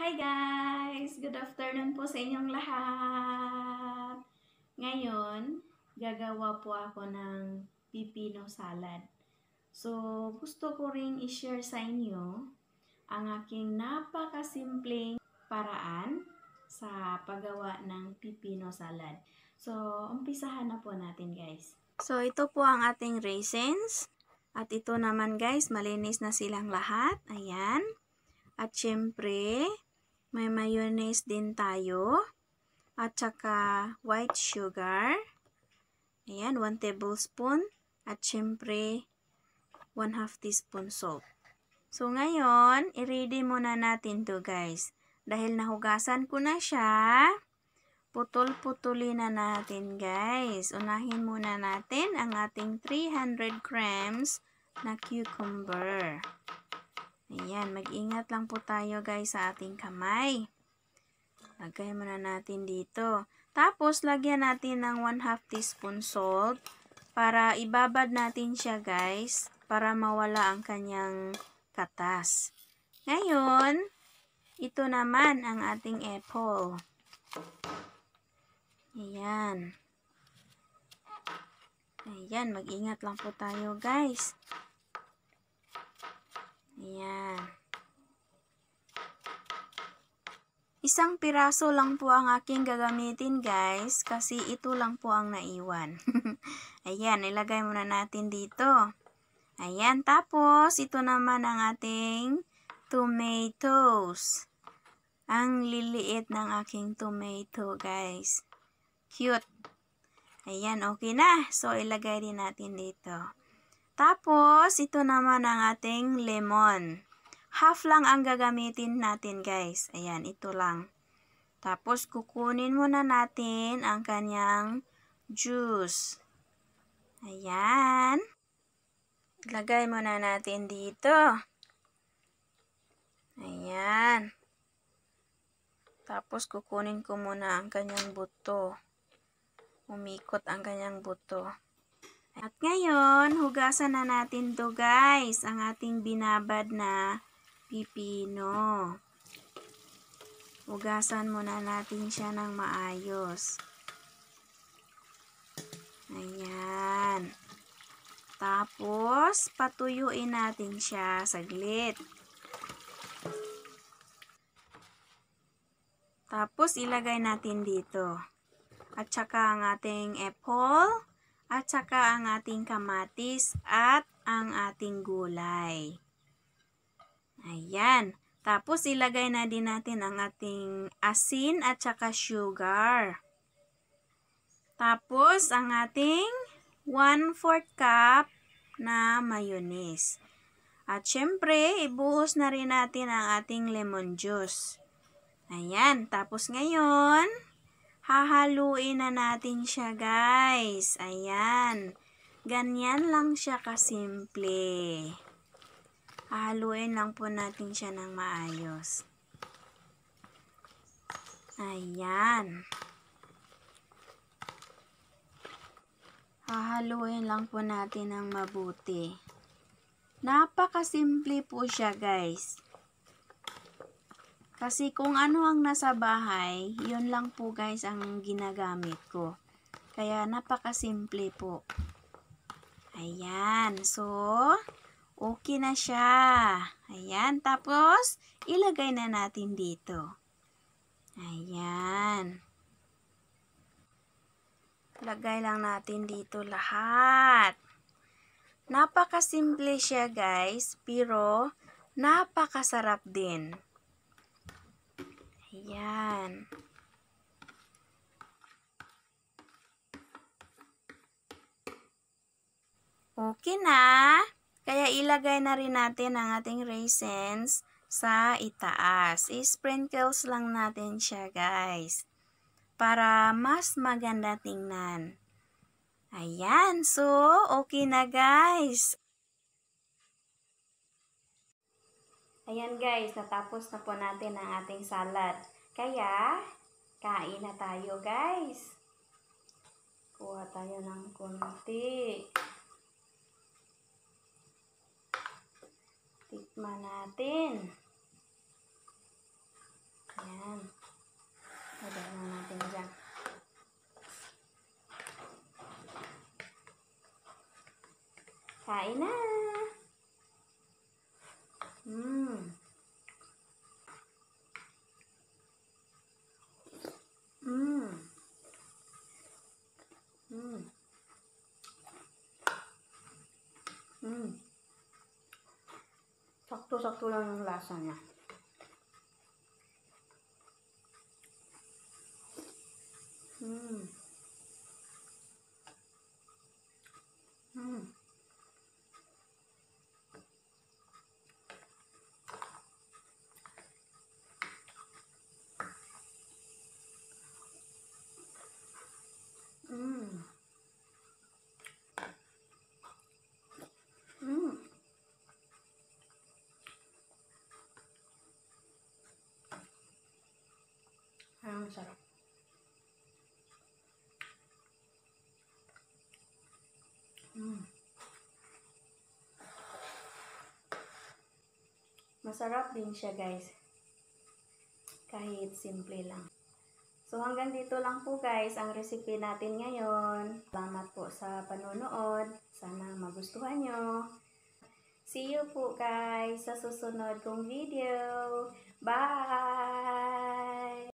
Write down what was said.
Hi guys! Good afternoon po sa inyong lahat! Ngayon, gagawa po ako ng pipino salad. So, gusto ko ring i-share sa inyo ang aking napakasimpleng paraan sa paggawa ng pipino salad. So, umpisahan na po natin guys. So, ito po ang ating raisins. At ito naman guys, malinis na silang lahat. Ayan. At syempre, may mayonnaise din tayo. At saka white sugar. Ayan, 1 tablespoon. At syempre, 1 half teaspoon salt. So, ngayon, i-ready muna natin to guys. Dahil nahugasan ko na siya, putol-putulin na natin guys. Unahin muna natin ang ating 300 grams na cucumber. Ayan, mag-ingat lang po tayo guys sa ating kamay. Lagay muna natin dito. Tapos, lagyan natin ng 1 half teaspoon salt para ibabad natin siya guys para mawala ang kanyang katas. Ngayon, ito naman ang ating apple. Ayan. Ayan, mag-ingat lang po tayo guys. Ayan. Isang piraso lang po ang aking gagamitin guys kasi ito lang po ang naiwan. Ayan, ilagay muna natin dito. Ayan, tapos ito naman ang ating tomatoes. Ang liliit ng aking tomato guys. Cute. Ayan, okay na. So, ilagay din natin dito. Tapos, ito naman ang ating lemon. Half lang ang gagamitin natin guys. Ayan, ito lang. Tapos, kukunin muna natin ang kanyang juice. Ayan. Lagay muna natin dito. Ayan. Tapos, kukunin ko muna ang kanyang buto. Umikot ang kanyang buto. At ngayon, hugasan na natin to guys, ang ating binabad na pipino. Hugasan muna natin siya ng maayos. Ayan. Tapos, patuyuin natin siya saglit. Tapos, ilagay natin dito. At saka ang ating apple at saka ang ating kamatis at ang ating gulay. Ayan. Tapos ilagay na din natin ang ating asin at saka sugar. Tapos ang ating 1/4 cup na mayonnaise. At syempre, ibuhos na rin natin ang ating lemon juice. Ayan, tapos ngayon, hahaluin na natin siya guys. Ayan. Ganyan lang siya kasimple. Hahaluin lang po natin siya ng maayos. Ayan. Hahaluin lang po natin ng mabuti. Napakasimple po siya guys. Kasi kung ano ang nasa bahay, yun lang po guys ang ginagamit ko. Kaya napakasimple po. Ayan. So, okay na siya. Ayan. Tapos, ilagay na natin dito. Ayan. Lagay lang natin dito lahat. Napakasimple siya guys, pero napakasarap din. Ayan. Okay na. Kaya ilagay na rin natin ang ating raisins sa itaas. I-sprinkles lang natin siya guys. Para mas maganda tingnan. Ayan. So, okay na guys. Ayan guys, natapos na po natin ang ating salad. Kaya, kain na tayo guys. Kuha tayo ng konti. Tikman natin. Ayan. Lagay na natin dyan. Kain na! 少时候拉伸上一 Masarap din siya guys. Kahit simple lang. So hanggang dito lang po guys ang recipe natin ngayon. Salamat po sa panonood. Sana magustuhan nyo. See you po guys sa susunod kong video. Bye!